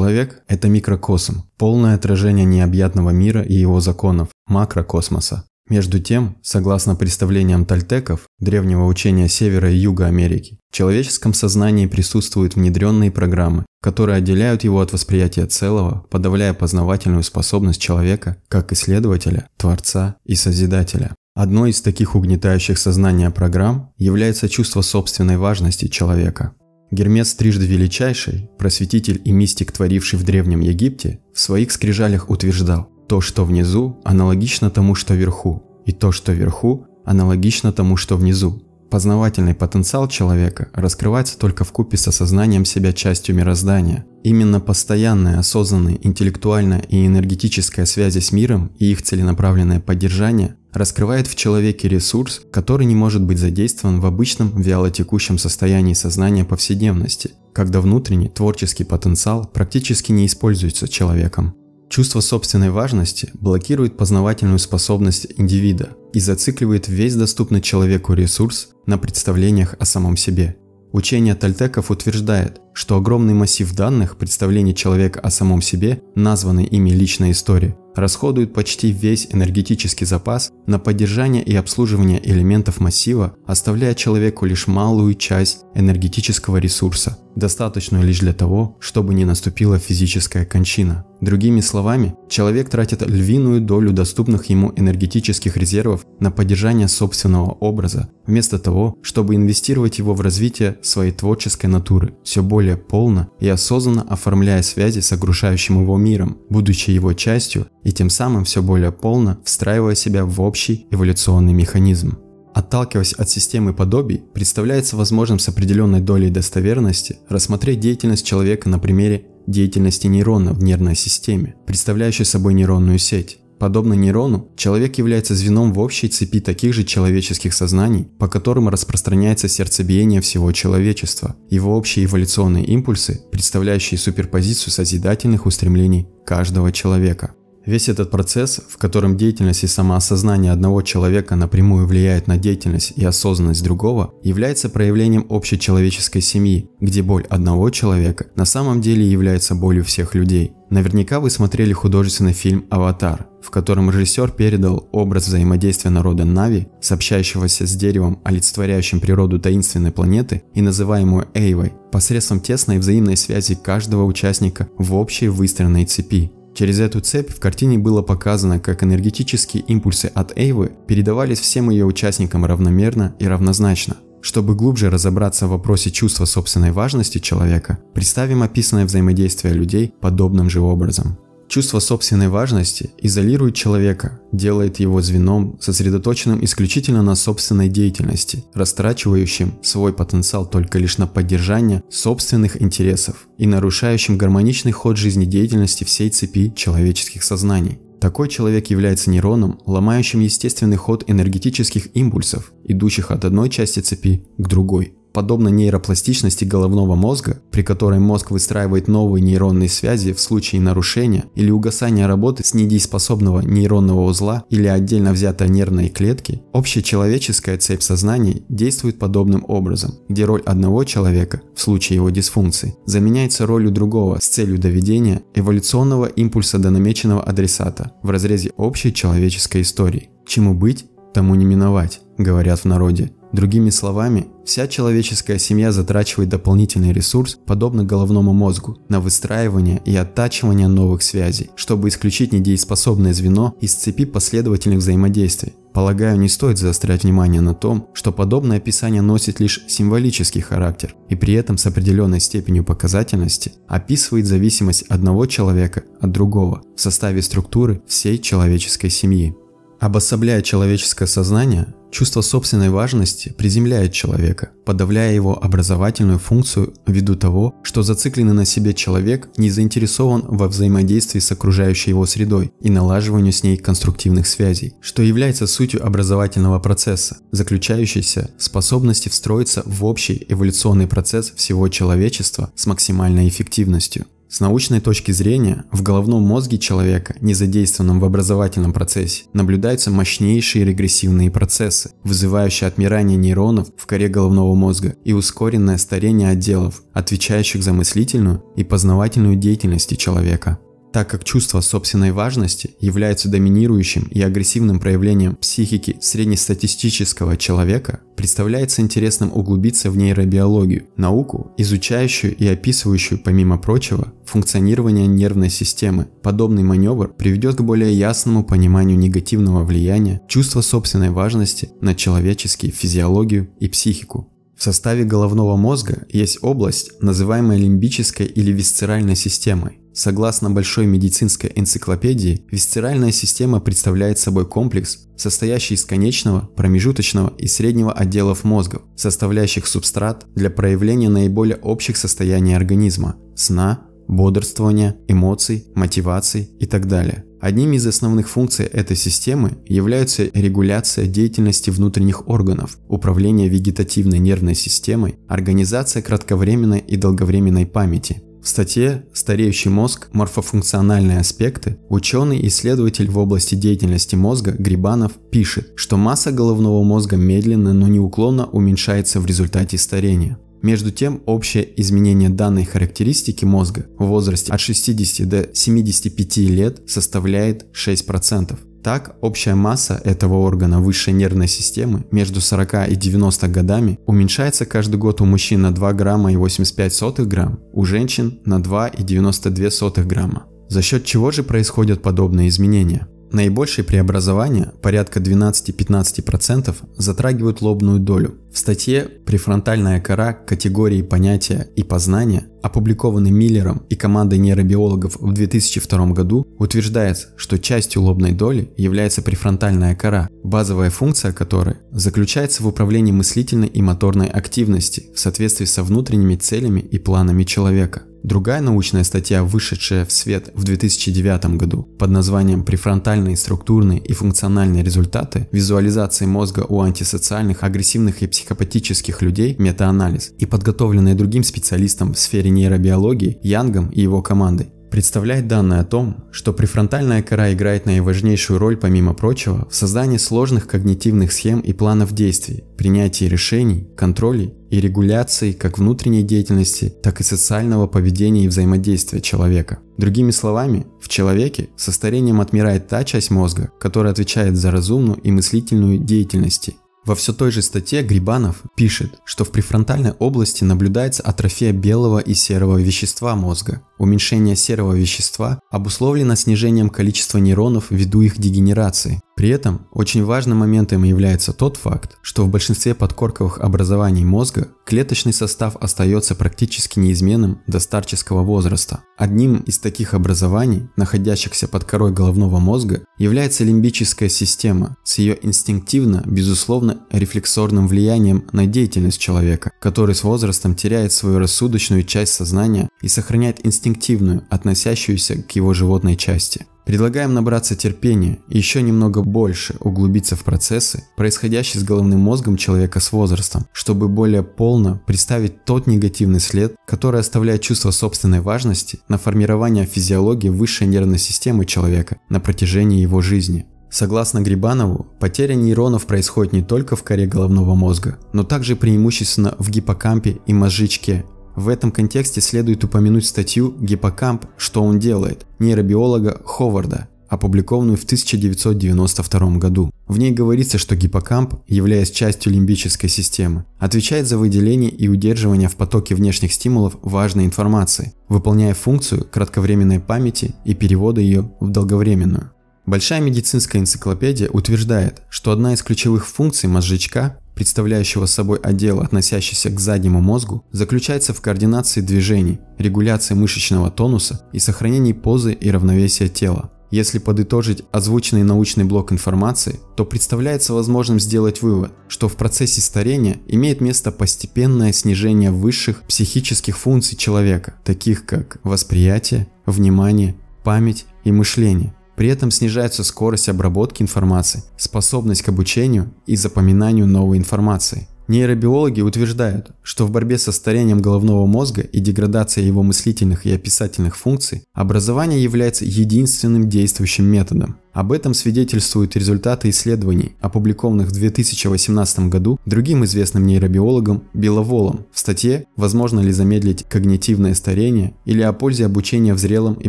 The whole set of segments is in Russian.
Человек – это микрокосм, полное отражение необъятного мира и его законов, макрокосмоса. Между тем, согласно представлениям тальтеков, древнего учения Севера и Юга Америки, в человеческом сознании присутствуют внедренные программы, которые отделяют его от восприятия целого, подавляя познавательную способность человека как исследователя, творца и созидателя. Одной из таких угнетающих сознания программ является чувство собственной важности человека. Гермес трижды величайший, просветитель и мистик, творивший в Древнем Египте, в своих скрижалях утверждал, то, что внизу, аналогично тому, что вверху, и то, что вверху, аналогично тому, что внизу. Познавательный потенциал человека раскрывается только в купе с осознанием себя частью мироздания. Именно постоянная, осознанная, интеллектуальная и энергетическая связи с миром и их целенаправленное поддержание раскрывает в человеке ресурс, который не может быть задействован в обычном вялотекущем состоянии сознания повседневности, когда внутренний творческий потенциал практически не используется человеком. Чувство собственной важности блокирует познавательную способность индивида и зацикливает весь доступный человеку ресурс на представлениях о самом себе. Учение тальтеков утверждает, что огромный массив данных представлений человека о самом себе, названный ими личной историей, расходуют почти весь энергетический запас на поддержание и обслуживание элементов массива, оставляя человеку лишь малую часть энергетического ресурса, достаточную лишь для того, чтобы не наступила физическая кончина. Другими словами, человек тратит львиную долю доступных ему энергетических резервов на поддержание собственного образа, вместо того, чтобы инвестировать его в развитие своей творческой натуры, все более полно и осознанно оформляя связи с окружающим его миром, будучи его частью и тем самым все более полно встраивая себя в общий эволюционный механизм. Отталкиваясь от системы подобий, представляется возможным с определенной долей достоверности рассмотреть деятельность человека на примере деятельности нейрона в нервной системе, представляющей собой нейронную сеть. Подобно нейрону, человек является звеном в общей цепи таких же человеческих сознаний, по которым распространяется сердцебиение всего человечества, его общие эволюционные импульсы, представляющие суперпозицию созидательных устремлений каждого человека. Весь этот процесс, в котором деятельность и самоосознание одного человека напрямую влияют на деятельность и осознанность другого, является проявлением общечеловеческой семьи, где боль одного человека на самом деле является болью всех людей. Наверняка вы смотрели художественный фильм «Аватар», в котором режиссер передал образ взаимодействия народа Нави, сообщающегося с деревом, олицетворяющим природу таинственной планеты и называемую Эйвой, посредством тесной взаимной связи каждого участника в общей выстроенной цепи. Через эту цепь в картине было показано, как энергетические импульсы от Эйвы передавались всем ее участникам равномерно и равнозначно. Чтобы глубже разобраться в вопросе чувства собственной важности человека, представим описанное взаимодействие людей подобным же образом. Чувство собственной важности изолирует человека, делает его звеном, сосредоточенным исключительно на собственной деятельности, растрачивающим свой потенциал только лишь на поддержание собственных интересов и нарушающим гармоничный ход жизнедеятельности всей цепи человеческих сознаний. Такой человек является нейроном, ломающим естественный ход энергетических импульсов, идущих от одной части цепи к другой. Подобно нейропластичности головного мозга, при которой мозг выстраивает новые нейронные связи в случае нарушения или угасания работы с недееспособного нейронного узла или отдельно взятой нервной клетки, общечеловеческая цепь сознания действует подобным образом, где роль одного человека в случае его дисфункции заменяется ролью другого с целью доведения эволюционного импульса до намеченного адресата в разрезе общей человеческой истории. Чему быть, тому не миновать, говорят в народе. Другими словами, вся человеческая семья затрачивает дополнительный ресурс, подобно головному мозгу, на выстраивание и оттачивание новых связей, чтобы исключить недееспособное звено из цепи последовательных взаимодействий. Полагаю, не стоит заострять внимание на том, что подобное описание носит лишь символический характер и при этом с определенной степенью показательности описывает зависимость одного человека от другого в составе структуры всей человеческой семьи. Обособляя человеческое сознание, Чувство собственной важности приземляет человека, подавляя его образовательную функцию ввиду того, что зацикленный на себе человек не заинтересован во взаимодействии с окружающей его средой и налаживанию с ней конструктивных связей, что является сутью образовательного процесса, заключающейся в способности встроиться в общий эволюционный процесс всего человечества с максимальной эффективностью. С научной точки зрения, в головном мозге человека, не задействованном в образовательном процессе, наблюдаются мощнейшие регрессивные процессы, вызывающие отмирание нейронов в коре головного мозга и ускоренное старение отделов, отвечающих за мыслительную и познавательную деятельность человека так как чувство собственной важности является доминирующим и агрессивным проявлением психики среднестатистического человека, представляется интересным углубиться в нейробиологию, науку, изучающую и описывающую, помимо прочего, функционирование нервной системы. Подобный маневр приведет к более ясному пониманию негативного влияния чувства собственной важности на человеческие физиологию и психику. В составе головного мозга есть область, называемая лимбической или висцеральной системой. Согласно Большой медицинской энциклопедии, висцеральная система представляет собой комплекс, состоящий из конечного, промежуточного и среднего отделов мозгов, составляющих субстрат для проявления наиболее общих состояний организма – сна, бодрствования, эмоций, мотиваций и так далее. Одним из основных функций этой системы являются регуляция деятельности внутренних органов, управление вегетативной нервной системой, организация кратковременной и долговременной памяти, в статье «Стареющий мозг. Морфофункциональные аспекты» ученый и исследователь в области деятельности мозга Грибанов пишет, что масса головного мозга медленно, но неуклонно уменьшается в результате старения. Между тем, общее изменение данной характеристики мозга в возрасте от 60 до 75 лет составляет 6%. Так, общая масса этого органа высшей нервной системы между 40 и 90 годами уменьшается каждый год у мужчин на 2 грамма и 85 сотых грамм, у женщин на 2 и 92 сотых грамма. За счет чего же происходят подобные изменения? Наибольшие преобразования, порядка 12-15%, затрагивают лобную долю. В статье «Префронтальная кора. Категории понятия и познания» опубликованный Миллером и командой нейробиологов в 2002 году, утверждается, что частью лобной доли является префронтальная кора, базовая функция которой заключается в управлении мыслительной и моторной активности в соответствии со внутренними целями и планами человека. Другая научная статья, вышедшая в свет в 2009 году под названием «Префронтальные структурные и функциональные результаты визуализации мозга у антисоциальных, агрессивных и психопатических людей. Метаанализ» и подготовленная другим специалистом в сфере и нейробиологии Янгом и его командой, представляет данные о том, что префронтальная кора играет наиважнейшую роль, помимо прочего, в создании сложных когнитивных схем и планов действий, принятии решений, контроле и регуляции как внутренней деятельности, так и социального поведения и взаимодействия человека. Другими словами, в человеке со старением отмирает та часть мозга, которая отвечает за разумную и мыслительную деятельность во все той же статье Грибанов пишет, что в префронтальной области наблюдается атрофия белого и серого вещества мозга. Уменьшение серого вещества обусловлено снижением количества нейронов ввиду их дегенерации, при этом очень важным моментом является тот факт, что в большинстве подкорковых образований мозга клеточный состав остается практически неизменным до старческого возраста. Одним из таких образований, находящихся под корой головного мозга, является лимбическая система с ее инстинктивно, безусловно, рефлексорным влиянием на деятельность человека, который с возрастом теряет свою рассудочную часть сознания и сохраняет инстинктивную, относящуюся к его животной части. Предлагаем набраться терпения и еще немного больше углубиться в процессы, происходящие с головным мозгом человека с возрастом, чтобы более полно представить тот негативный след, который оставляет чувство собственной важности на формирование физиологии высшей нервной системы человека на протяжении его жизни. Согласно Грибанову, потеря нейронов происходит не только в коре головного мозга, но также преимущественно в гиппокампе и мозжечке, в этом контексте следует упомянуть статью «Гиппокамп. Что он делает» нейробиолога Ховарда, опубликованную в 1992 году. В ней говорится, что гиппокамп, являясь частью лимбической системы, отвечает за выделение и удерживание в потоке внешних стимулов важной информации, выполняя функцию кратковременной памяти и перевода ее в долговременную. Большая медицинская энциклопедия утверждает, что одна из ключевых функций мозжечка представляющего собой отдел, относящийся к заднему мозгу, заключается в координации движений, регуляции мышечного тонуса и сохранении позы и равновесия тела. Если подытожить озвученный научный блок информации, то представляется возможным сделать вывод, что в процессе старения имеет место постепенное снижение высших психических функций человека, таких как восприятие, внимание, память и мышление, при этом снижается скорость обработки информации, способность к обучению и запоминанию новой информации. Нейробиологи утверждают, что в борьбе со старением головного мозга и деградацией его мыслительных и описательных функций образование является единственным действующим методом. Об этом свидетельствуют результаты исследований, опубликованных в 2018 году другим известным нейробиологом Беловолом в статье «Возможно ли замедлить когнитивное старение» или о пользе обучения в зрелом и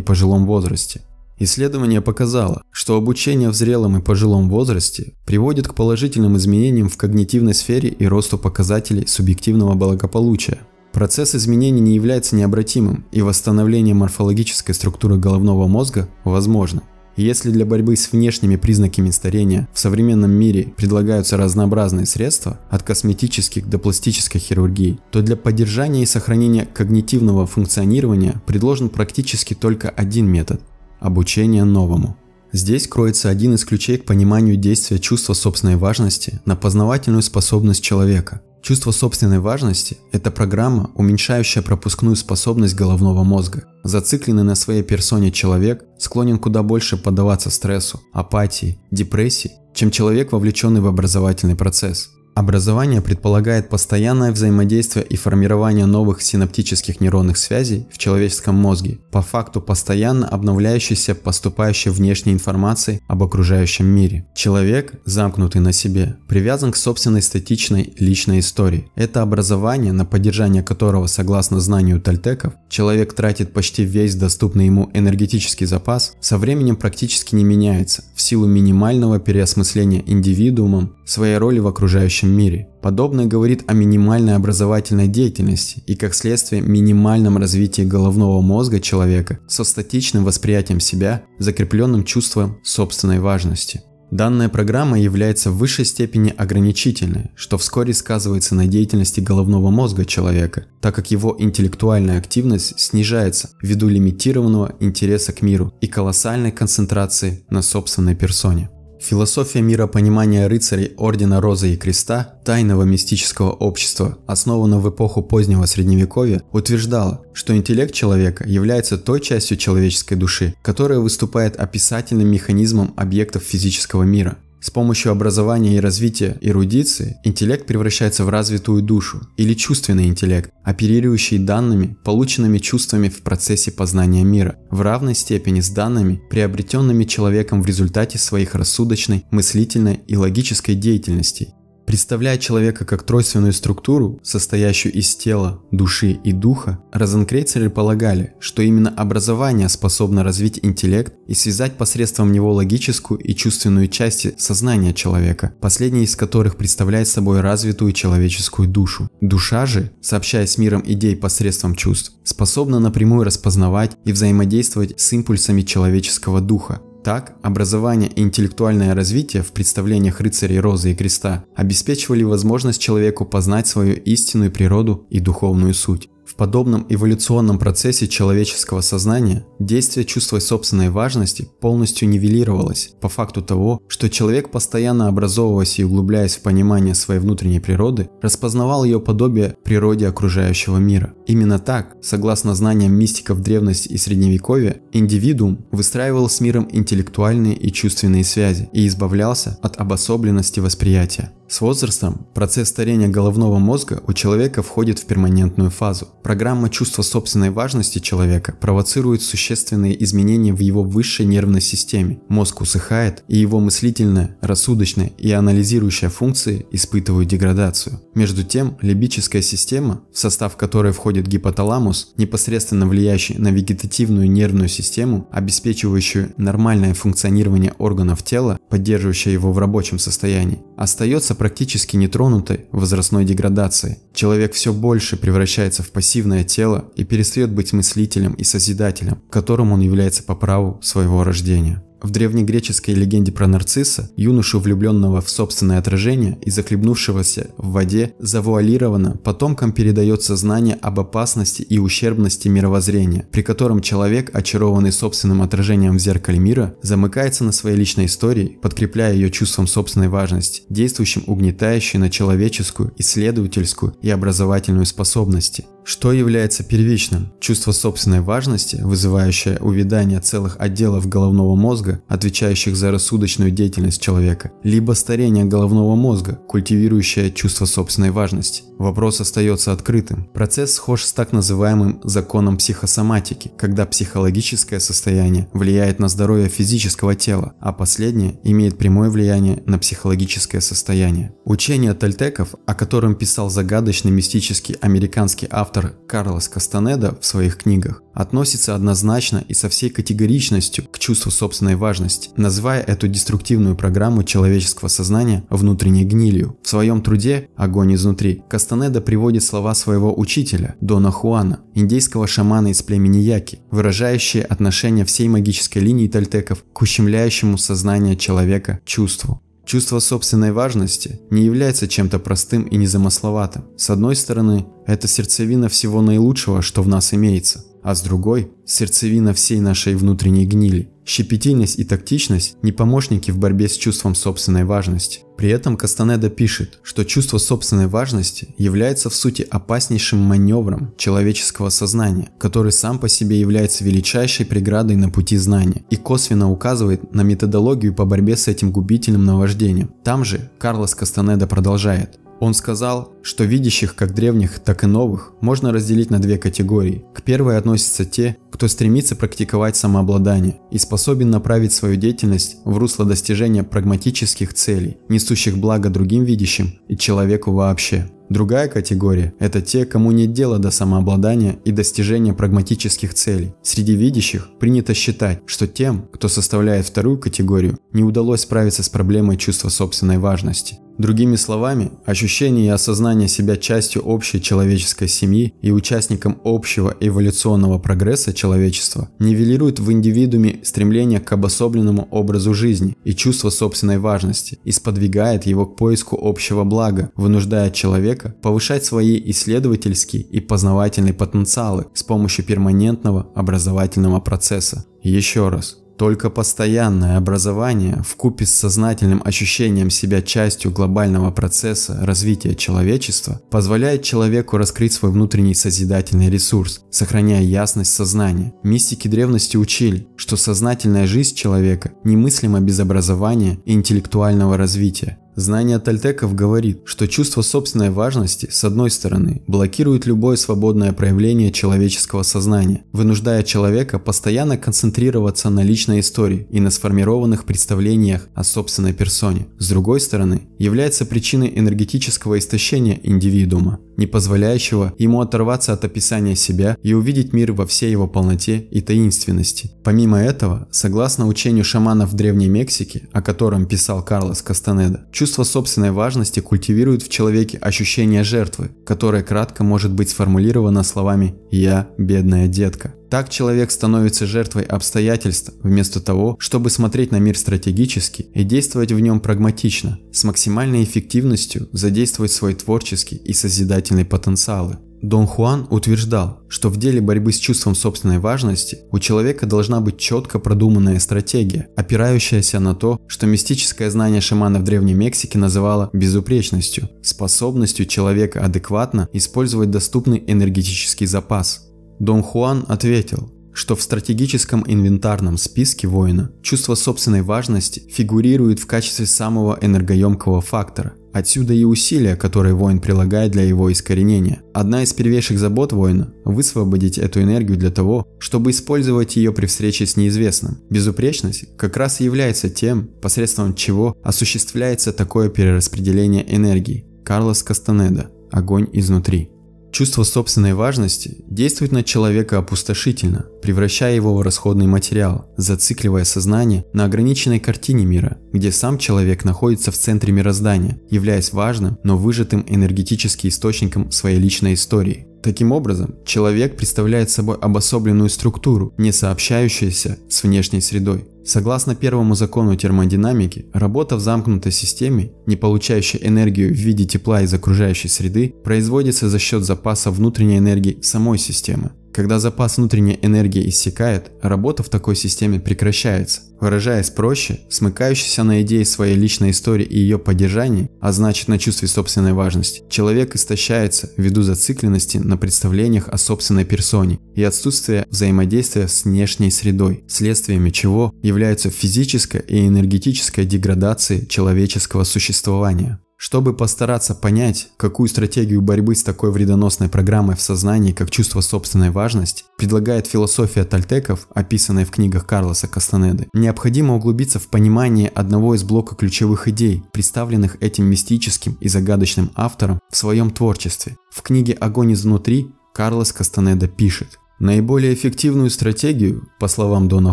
пожилом возрасте. Исследование показало, что обучение в зрелом и пожилом возрасте приводит к положительным изменениям в когнитивной сфере и росту показателей субъективного благополучия. Процесс изменений не является необратимым, и восстановление морфологической структуры головного мозга возможно. Если для борьбы с внешними признаками старения в современном мире предлагаются разнообразные средства, от косметических до пластической хирургии, то для поддержания и сохранения когнитивного функционирования предложен практически только один метод Обучение новому. Здесь кроется один из ключей к пониманию действия чувства собственной важности на познавательную способность человека. Чувство собственной важности – это программа, уменьшающая пропускную способность головного мозга. Зацикленный на своей персоне человек склонен куда больше поддаваться стрессу, апатии, депрессии, чем человек, вовлеченный в образовательный процесс. Образование предполагает постоянное взаимодействие и формирование новых синаптических нейронных связей в человеческом мозге, по факту постоянно обновляющейся поступающей внешней информации об окружающем мире. Человек, замкнутый на себе, привязан к собственной статичной личной истории. Это образование, на поддержание которого, согласно знанию тальтеков, человек тратит почти весь доступный ему энергетический запас, со временем практически не меняется в силу минимального переосмысления индивидуумом своей роли в окружающем окружающем мире. Подобное говорит о минимальной образовательной деятельности и, как следствие, минимальном развитии головного мозга человека со статичным восприятием себя, закрепленным чувством собственной важности. Данная программа является в высшей степени ограничительной, что вскоре сказывается на деятельности головного мозга человека, так как его интеллектуальная активность снижается ввиду лимитированного интереса к миру и колоссальной концентрации на собственной персоне. Философия миропонимания рыцарей Ордена Розы и Креста, тайного мистического общества, основанного в эпоху позднего Средневековья, утверждала, что интеллект человека является той частью человеческой души, которая выступает описательным механизмом объектов физического мира. С помощью образования и развития эрудиции интеллект превращается в развитую душу или чувственный интеллект, оперирующий данными, полученными чувствами в процессе познания мира, в равной степени с данными, приобретенными человеком в результате своих рассудочной, мыслительной и логической деятельности Представляя человека как тройственную структуру, состоящую из тела, души и духа, розенкрейцеры полагали, что именно образование способно развить интеллект и связать посредством него логическую и чувственную части сознания человека, последняя из которых представляет собой развитую человеческую душу. Душа же, сообщаясь с миром идей посредством чувств, способна напрямую распознавать и взаимодействовать с импульсами человеческого духа, так, образование и интеллектуальное развитие в представлениях рыцарей Розы и Креста обеспечивали возможность человеку познать свою истинную природу и духовную суть. В подобном эволюционном процессе человеческого сознания действие чувства собственной важности полностью нивелировалось по факту того, что человек, постоянно образовываясь и углубляясь в понимание своей внутренней природы, распознавал ее подобие природе окружающего мира. Именно так, согласно знаниям мистиков древности и средневековья, индивидуум выстраивал с миром интеллектуальные и чувственные связи и избавлялся от обособленности восприятия. С возрастом процесс старения головного мозга у человека входит в перманентную фазу. Программа чувства собственной важности человека провоцирует существенные изменения в его высшей нервной системе. Мозг усыхает, и его мыслительная, рассудочная и анализирующая функции испытывают деградацию. Между тем, лимбическая система, в состав которой входит гипоталамус, непосредственно влияющий на вегетативную нервную систему, обеспечивающую нормальное функционирование органов тела, поддерживающая его в рабочем состоянии, остается практически нетронутой возрастной деградации. Человек все больше превращается в пассивное тело и перестает быть мыслителем и созидателем, которым он является по праву своего рождения. В древнегреческой легенде про нарцисса, юношу, влюбленного в собственное отражение и захлебнувшегося в воде, завуалированно потомкам передается знание об опасности и ущербности мировоззрения, при котором человек, очарованный собственным отражением в зеркале мира, замыкается на своей личной истории, подкрепляя ее чувством собственной важности, действующим угнетающей на человеческую, исследовательскую и образовательную способности. Что является первичным? Чувство собственной важности, вызывающее увядание целых отделов головного мозга, отвечающих за рассудочную деятельность человека, либо старение головного мозга, культивирующее чувство собственной важности. Вопрос остается открытым. Процесс схож с так называемым законом психосоматики, когда психологическое состояние влияет на здоровье физического тела, а последнее имеет прямое влияние на психологическое состояние. Учение тольтеков, о котором писал загадочный мистический американский автор автор Карлос Кастанеда в своих книгах относится однозначно и со всей категоричностью к чувству собственной важности, называя эту деструктивную программу человеческого сознания внутренней гнилью. В своем труде «Огонь изнутри» Кастанеда приводит слова своего учителя, Дона Хуана, индейского шамана из племени Яки, выражающие отношение всей магической линии тальтеков к ущемляющему сознание человека чувству. Чувство собственной важности не является чем-то простым и незамысловатым. С одной стороны, это сердцевина всего наилучшего, что в нас имеется, а с другой – сердцевина всей нашей внутренней гнили. Щепетильность и тактичность – не помощники в борьбе с чувством собственной важности. При этом Кастанеда пишет, что чувство собственной важности является в сути опаснейшим маневром человеческого сознания, который сам по себе является величайшей преградой на пути знания и косвенно указывает на методологию по борьбе с этим губительным наваждением. Там же Карлос Кастанеда продолжает. Он сказал, что видящих как древних, так и новых можно разделить на две категории. К первой относятся те, кто стремится практиковать самообладание и способен направить свою деятельность в русло достижения прагматических целей, несущих благо другим видящим и человеку вообще. Другая категория – это те, кому нет дела до самообладания и достижения прагматических целей. Среди видящих принято считать, что тем, кто составляет вторую категорию, не удалось справиться с проблемой чувства собственной важности. Другими словами, ощущение и осознание себя частью общей человеческой семьи и участником общего эволюционного прогресса человечества нивелирует в индивидууме стремление к обособленному образу жизни и чувство собственной важности и сподвигает его к поиску общего блага, вынуждая человека человека, повышать свои исследовательские и познавательные потенциалы с помощью перманентного образовательного процесса. Еще раз, только постоянное образование в купе с сознательным ощущением себя частью глобального процесса развития человечества позволяет человеку раскрыть свой внутренний созидательный ресурс, сохраняя ясность сознания. Мистики древности учили, что сознательная жизнь человека немыслима без образования и интеллектуального развития. Знание тальтеков говорит, что чувство собственной важности, с одной стороны, блокирует любое свободное проявление человеческого сознания, вынуждая человека постоянно концентрироваться на личной истории и на сформированных представлениях о собственной персоне. С другой стороны, является причиной энергетического истощения индивидуума, не позволяющего ему оторваться от описания себя и увидеть мир во всей его полноте и таинственности. Помимо этого, согласно учению шаманов Древней Мексики, о котором писал Карлос Кастанеда, Чувство собственной важности культивирует в человеке ощущение жертвы, которое кратко может быть сформулировано словами «я бедная детка». Так человек становится жертвой обстоятельств, вместо того, чтобы смотреть на мир стратегически и действовать в нем прагматично, с максимальной эффективностью задействовать свой творческий и созидательный потенциалы. Дон Хуан утверждал, что в деле борьбы с чувством собственной важности у человека должна быть четко продуманная стратегия, опирающаяся на то, что мистическое знание шамана в Древней Мексике называло безупречностью, способностью человека адекватно использовать доступный энергетический запас. Дон Хуан ответил, что в стратегическом инвентарном списке воина чувство собственной важности фигурирует в качестве самого энергоемкого фактора. Отсюда и усилия, которые воин прилагает для его искоренения. Одна из первейших забот воина – высвободить эту энергию для того, чтобы использовать ее при встрече с неизвестным. Безупречность как раз и является тем, посредством чего осуществляется такое перераспределение энергии. Карлос Кастанеда «Огонь изнутри». Чувство собственной важности действует на человека опустошительно, превращая его в расходный материал, зацикливая сознание на ограниченной картине мира, где сам человек находится в центре мироздания, являясь важным, но выжатым энергетическим источником своей личной истории. Таким образом, человек представляет собой обособленную структуру, не сообщающуюся с внешней средой. Согласно первому закону термодинамики, работа в замкнутой системе, не получающей энергию в виде тепла из окружающей среды, производится за счет запаса внутренней энергии самой системы. Когда запас внутренней энергии иссякает, работа в такой системе прекращается. Выражаясь проще, смыкающийся на идее своей личной истории и ее поддержании, а значит на чувстве собственной важности, человек истощается ввиду зацикленности на представлениях о собственной персоне и отсутствия взаимодействия с внешней средой, следствиями чего являются физическая и энергетическая деградация человеческого существования. Чтобы постараться понять, какую стратегию борьбы с такой вредоносной программой в сознании, как чувство собственной важности, предлагает философия тальтеков, описанная в книгах Карлоса Кастанеды, необходимо углубиться в понимание одного из блока ключевых идей, представленных этим мистическим и загадочным автором в своем творчестве. В книге «Огонь изнутри» Карлос Кастанеда пишет, Наиболее эффективную стратегию, по словам Дона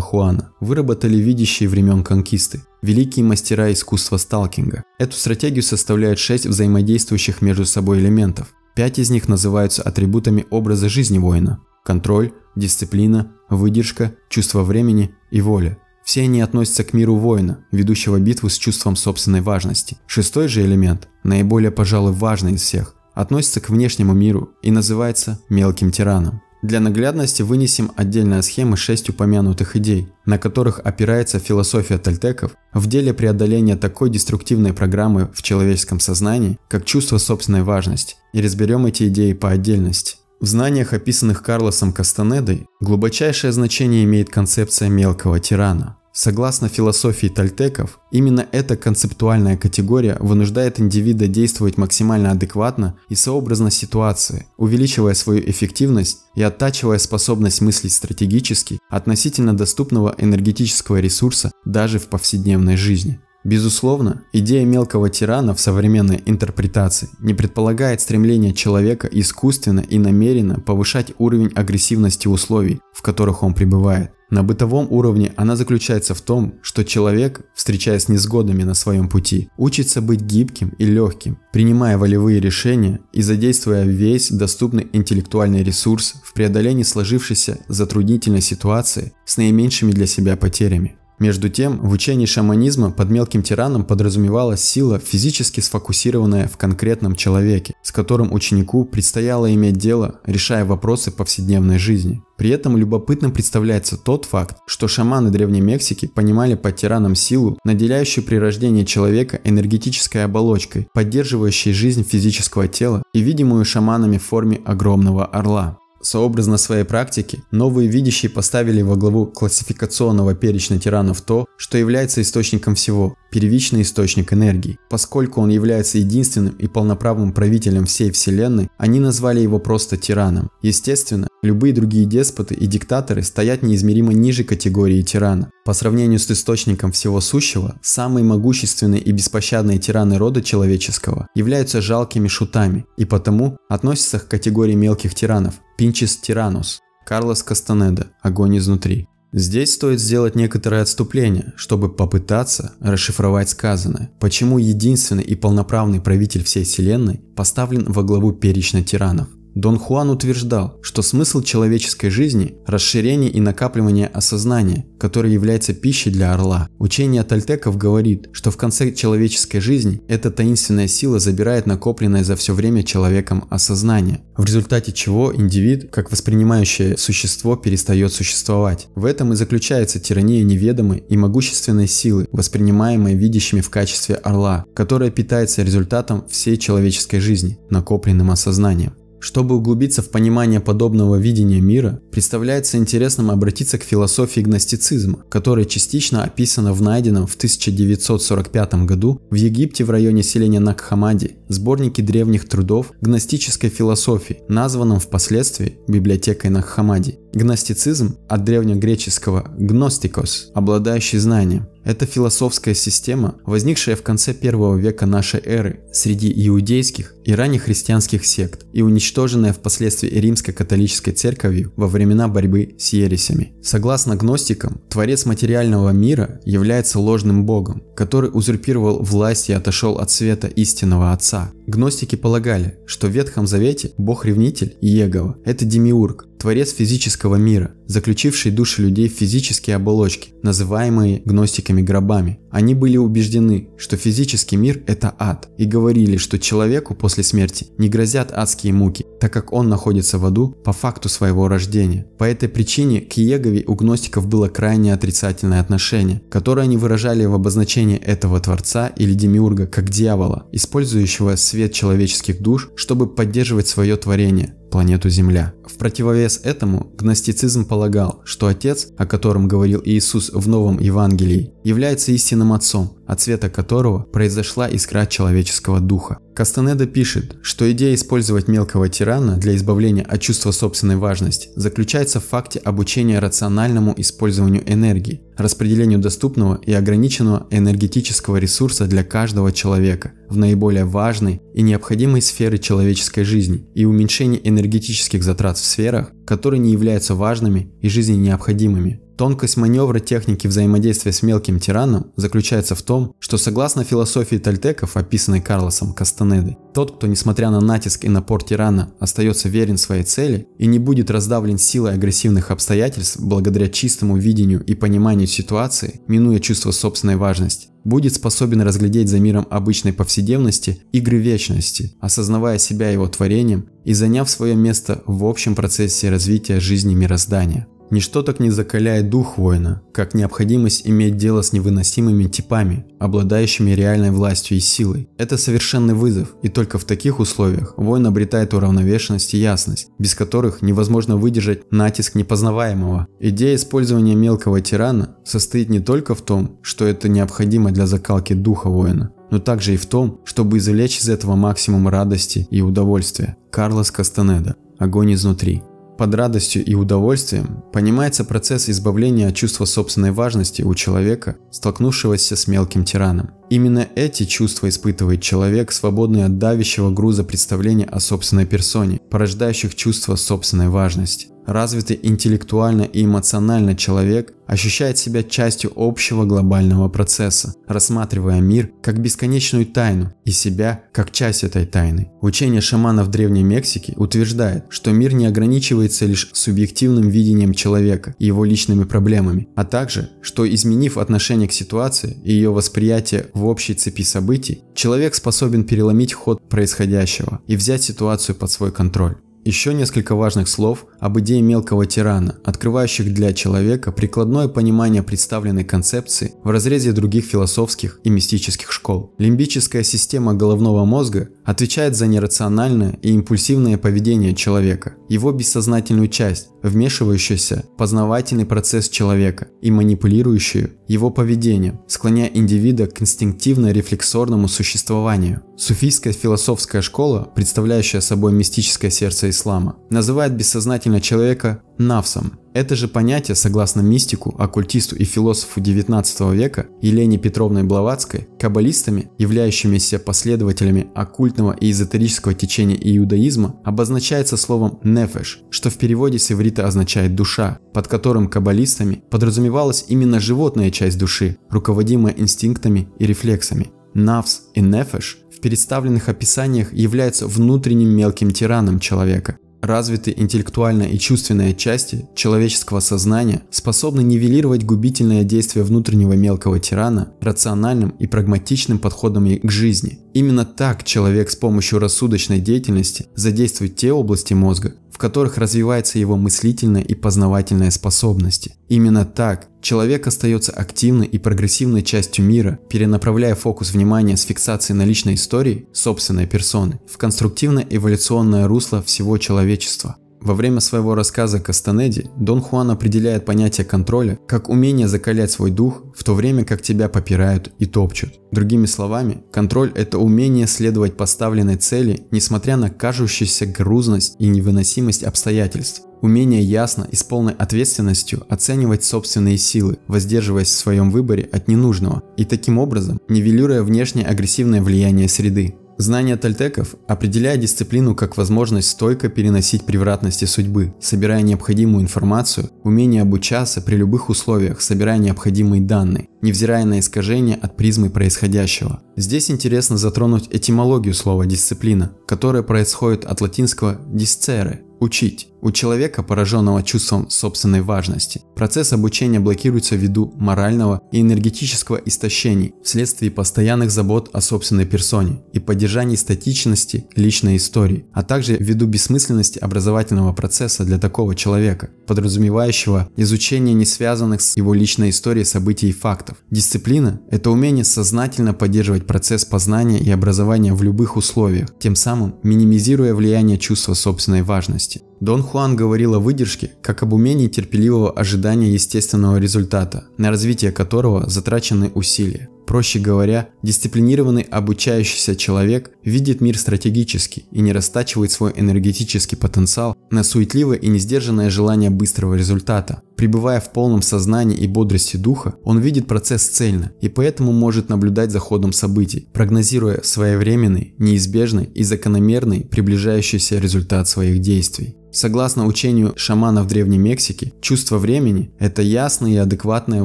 Хуана, выработали видящие времен конкисты великие мастера искусства сталкинга. Эту стратегию составляют 6 взаимодействующих между собой элементов. 5 из них называются атрибутами образа жизни воина – контроль, дисциплина, выдержка, чувство времени и воля. Все они относятся к миру воина, ведущего битву с чувством собственной важности. Шестой же элемент, наиболее, пожалуй, важный из всех, относится к внешнему миру и называется мелким тираном. Для наглядности вынесем отдельные схемы 6 упомянутых идей, на которых опирается философия тольтеков в деле преодоления такой деструктивной программы в человеческом сознании, как чувство собственной важности, и разберем эти идеи по отдельности. В знаниях, описанных Карлосом Кастанедой, глубочайшее значение имеет концепция мелкого тирана – Согласно философии тальтеков, именно эта концептуальная категория вынуждает индивида действовать максимально адекватно и сообразно ситуации, увеличивая свою эффективность и оттачивая способность мыслить стратегически относительно доступного энергетического ресурса даже в повседневной жизни. Безусловно, идея мелкого тирана в современной интерпретации не предполагает стремление человека искусственно и намеренно повышать уровень агрессивности условий, в которых он пребывает. На бытовом уровне она заключается в том, что человек, встречаясь с несгодами на своем пути, учится быть гибким и легким, принимая волевые решения и задействуя весь доступный интеллектуальный ресурс в преодолении сложившейся затруднительной ситуации с наименьшими для себя потерями. Между тем, в учении шаманизма под мелким тираном подразумевалась сила, физически сфокусированная в конкретном человеке, с которым ученику предстояло иметь дело, решая вопросы повседневной жизни. При этом любопытным представляется тот факт, что шаманы Древней Мексики понимали под тираном силу, наделяющую при рождении человека энергетической оболочкой, поддерживающей жизнь физического тела и видимую шаманами в форме огромного орла. Сообразно своей практике, новые видящие поставили во главу классификационного перечня тиранов то, что является источником всего – первичный источник энергии. Поскольку он является единственным и полноправным правителем всей Вселенной, они назвали его просто тираном. Естественно, Любые другие деспоты и диктаторы стоят неизмеримо ниже категории тирана. По сравнению с источником всего сущего, самые могущественные и беспощадные тираны рода человеческого являются жалкими шутами и потому относятся к категории мелких тиранов – Пинчис тиранус, Карлос Кастанеда, Огонь изнутри. Здесь стоит сделать некоторое отступление, чтобы попытаться расшифровать сказанное. Почему единственный и полноправный правитель всей вселенной поставлен во главу перечня тиранов? Дон Хуан утверждал, что смысл человеческой жизни – расширение и накапливание осознания, которое является пищей для орла. Учение тальтеков говорит, что в конце человеческой жизни эта таинственная сила забирает накопленное за все время человеком осознание, в результате чего индивид, как воспринимающее существо, перестает существовать. В этом и заключается тирания неведомой и могущественной силы, воспринимаемой видящими в качестве орла, которая питается результатом всей человеческой жизни, накопленным осознанием. Чтобы углубиться в понимание подобного видения мира, представляется интересным обратиться к философии гностицизма, которая частично описана в найденном в 1945 году в Египте в районе селения Накхамади сборнике древних трудов гностической философии, названном впоследствии библиотекой Накхамади. Гностицизм от древнегреческого «гностикос», обладающий знанием, это философская система, возникшая в конце первого века нашей эры среди иудейских и ранних христианских сект и уничтоженная впоследствии Римской католической церковью во времена борьбы с ересями. Согласно гностикам, творец материального мира является ложным богом, который узурпировал власть и отошел от света истинного Отца. Гностики полагали, что в Ветхом Завете бог-ревнитель Иегова – это демиург, творец физического мира, заключивший души людей в физические оболочки, называемые гностиками гробами. Они были убеждены, что физический мир – это ад, и говорили, что человеку после смерти не грозят адские муки, так как он находится в аду по факту своего рождения. По этой причине к Егове у гностиков было крайне отрицательное отношение, которое они выражали в обозначении этого Творца или Демиурга как дьявола, использующего свет человеческих душ, чтобы поддерживать свое творение, планету Земля. В противовес этому гностицизм полагал, что Отец, о котором говорил Иисус в Новом Евангелии, является истинным Отцом, от света которого произошла искра человеческого духа. Кастанеда пишет, что идея использовать мелкого тирана для избавления от чувства собственной важности заключается в факте обучения рациональному использованию энергии, распределению доступного и ограниченного энергетического ресурса для каждого человека в наиболее важной и необходимой сферы человеческой жизни и уменьшении энергетических затрат в сферах, которые не являются важными и жизненно необходимыми. Тонкость маневра техники взаимодействия с мелким тираном заключается в том, что согласно философии тальтеков, описанной Карлосом Кастанедой, тот, кто несмотря на натиск и напор тирана остается верен своей цели и не будет раздавлен силой агрессивных обстоятельств благодаря чистому видению и пониманию ситуации, минуя чувство собственной важности, будет способен разглядеть за миром обычной повседневности игры вечности, осознавая себя его творением и заняв свое место в общем процессе развития жизни мироздания. Ничто так не закаляет дух воина, как необходимость иметь дело с невыносимыми типами, обладающими реальной властью и силой. Это совершенный вызов, и только в таких условиях воин обретает уравновешенность и ясность, без которых невозможно выдержать натиск непознаваемого. Идея использования мелкого тирана состоит не только в том, что это необходимо для закалки духа воина, но также и в том, чтобы извлечь из этого максимум радости и удовольствия. Карлос Кастанеда. Огонь изнутри под радостью и удовольствием понимается процесс избавления от чувства собственной важности у человека, столкнувшегося с мелким тираном. Именно эти чувства испытывает человек, свободный от давящего груза представления о собственной персоне, порождающих чувство собственной важности развитый интеллектуально и эмоционально человек ощущает себя частью общего глобального процесса, рассматривая мир как бесконечную тайну и себя как часть этой тайны. Учение шаманов Древней Мексики утверждает, что мир не ограничивается лишь субъективным видением человека и его личными проблемами, а также, что изменив отношение к ситуации и ее восприятие в общей цепи событий, человек способен переломить ход происходящего и взять ситуацию под свой контроль. Еще несколько важных слов об идее мелкого тирана, открывающих для человека прикладное понимание представленной концепции в разрезе других философских и мистических школ. Лимбическая система головного мозга отвечает за нерациональное и импульсивное поведение человека, его бессознательную часть, вмешивающуюся в познавательный процесс человека и манипулирующую его поведением, склоняя индивида к инстинктивно-рефлексорному существованию. Суфийская философская школа, представляющая собой мистическое сердце ислама, называет бессознательно человека «навсом». Это же понятие, согласно мистику, оккультисту и философу XIX века Елене Петровной Блаватской, каббалистами, являющимися последователями оккультного и эзотерического течения иудаизма, обозначается словом «нефеш», что в переводе с иврита означает «душа», под которым каббалистами подразумевалась именно животная часть души, руководимая инстинктами и рефлексами. Навс и нефеш представленных описаниях является внутренним мелким тираном человека. Развитые интеллектуальная и чувственная части человеческого сознания способны нивелировать губительное действие внутреннего мелкого тирана рациональным и прагматичным подходом к жизни. Именно так человек с помощью рассудочной деятельности задействует те области мозга, которых развивается его мыслительная и познавательная способности. Именно так человек остается активной и прогрессивной частью мира, перенаправляя фокус внимания с фиксации на личной истории собственной персоны в конструктивно-эволюционное русло всего человечества. Во время своего рассказа Кастанеди Дон Хуан определяет понятие контроля как умение закалять свой дух, в то время как тебя попирают и топчут. Другими словами, контроль – это умение следовать поставленной цели, несмотря на кажущуюся грузность и невыносимость обстоятельств. Умение ясно и с полной ответственностью оценивать собственные силы, воздерживаясь в своем выборе от ненужного, и таким образом нивелируя внешнее агрессивное влияние среды. Знание тальтеков определяет дисциплину как возможность стойко переносить превратности судьбы, собирая необходимую информацию, умение обучаться при любых условиях, собирая необходимые данные, невзирая на искажения от призмы происходящего. Здесь интересно затронуть этимологию слова «дисциплина», которая происходит от латинского «discere» – «учить», у человека, пораженного чувством собственной важности, процесс обучения блокируется ввиду морального и энергетического истощений вследствие постоянных забот о собственной персоне и поддержании статичности личной истории, а также ввиду бессмысленности образовательного процесса для такого человека, подразумевающего изучение не связанных с его личной историей событий и фактов. Дисциплина – это умение сознательно поддерживать процесс познания и образования в любых условиях, тем самым минимизируя влияние чувства собственной важности. Дон Хуан говорил о выдержке как об умении терпеливого ожидания естественного результата, на развитие которого затрачены усилия. Проще говоря, дисциплинированный обучающийся человек видит мир стратегически и не растачивает свой энергетический потенциал на суетливое и несдержанное желание быстрого результата. Пребывая в полном сознании и бодрости духа, он видит процесс цельно и поэтому может наблюдать за ходом событий, прогнозируя своевременный, неизбежный и закономерный приближающийся результат своих действий. Согласно учению шаманов Древней Мексики, чувство времени – это ясное и адекватное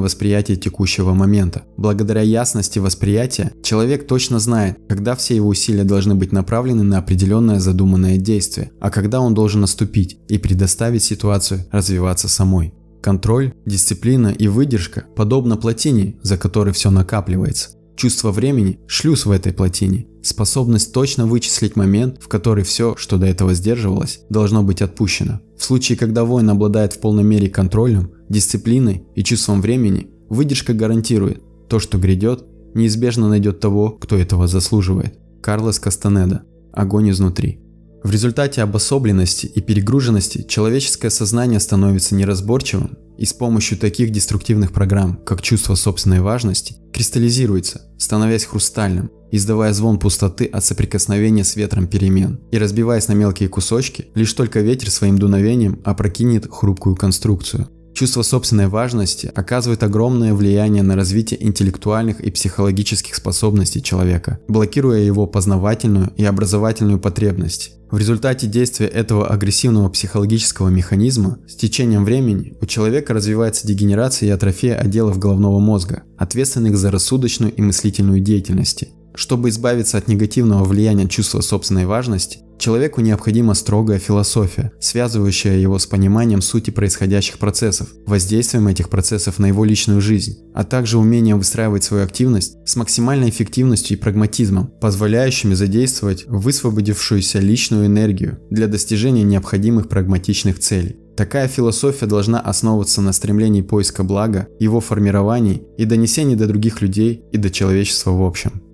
восприятие текущего момента. Благодаря ясности восприятия человек точно знает, когда все его усилия должны быть направлены на определенное задуманное действие, а когда он должен наступить и предоставить ситуацию развиваться самой. Контроль, дисциплина и выдержка подобно плотине, за которой все накапливается. Чувство времени – шлюз в этой плотине, способность точно вычислить момент, в который все, что до этого сдерживалось, должно быть отпущено. В случае, когда воин обладает в полной мере контролем, дисциплиной и чувством времени, выдержка гарантирует, то, что грядет, неизбежно найдет того, кто этого заслуживает. Карлос Кастанеда. Огонь изнутри. В результате обособленности и перегруженности человеческое сознание становится неразборчивым и с помощью таких деструктивных программ, как чувство собственной важности, кристаллизируется, становясь хрустальным, издавая звон пустоты от соприкосновения с ветром перемен и разбиваясь на мелкие кусочки, лишь только ветер своим дуновением опрокинет хрупкую конструкцию. Чувство собственной важности оказывает огромное влияние на развитие интеллектуальных и психологических способностей человека, блокируя его познавательную и образовательную потребность. В результате действия этого агрессивного психологического механизма с течением времени у человека развивается дегенерация и атрофия отделов головного мозга, ответственных за рассудочную и мыслительную деятельность. Чтобы избавиться от негативного влияния чувства собственной важности, человеку необходима строгая философия, связывающая его с пониманием сути происходящих процессов, воздействием этих процессов на его личную жизнь, а также умение выстраивать свою активность с максимальной эффективностью и прагматизмом, позволяющими задействовать высвободившуюся личную энергию для достижения необходимых прагматичных целей. Такая философия должна основываться на стремлении поиска блага, его формировании и донесении до других людей и до человечества в общем.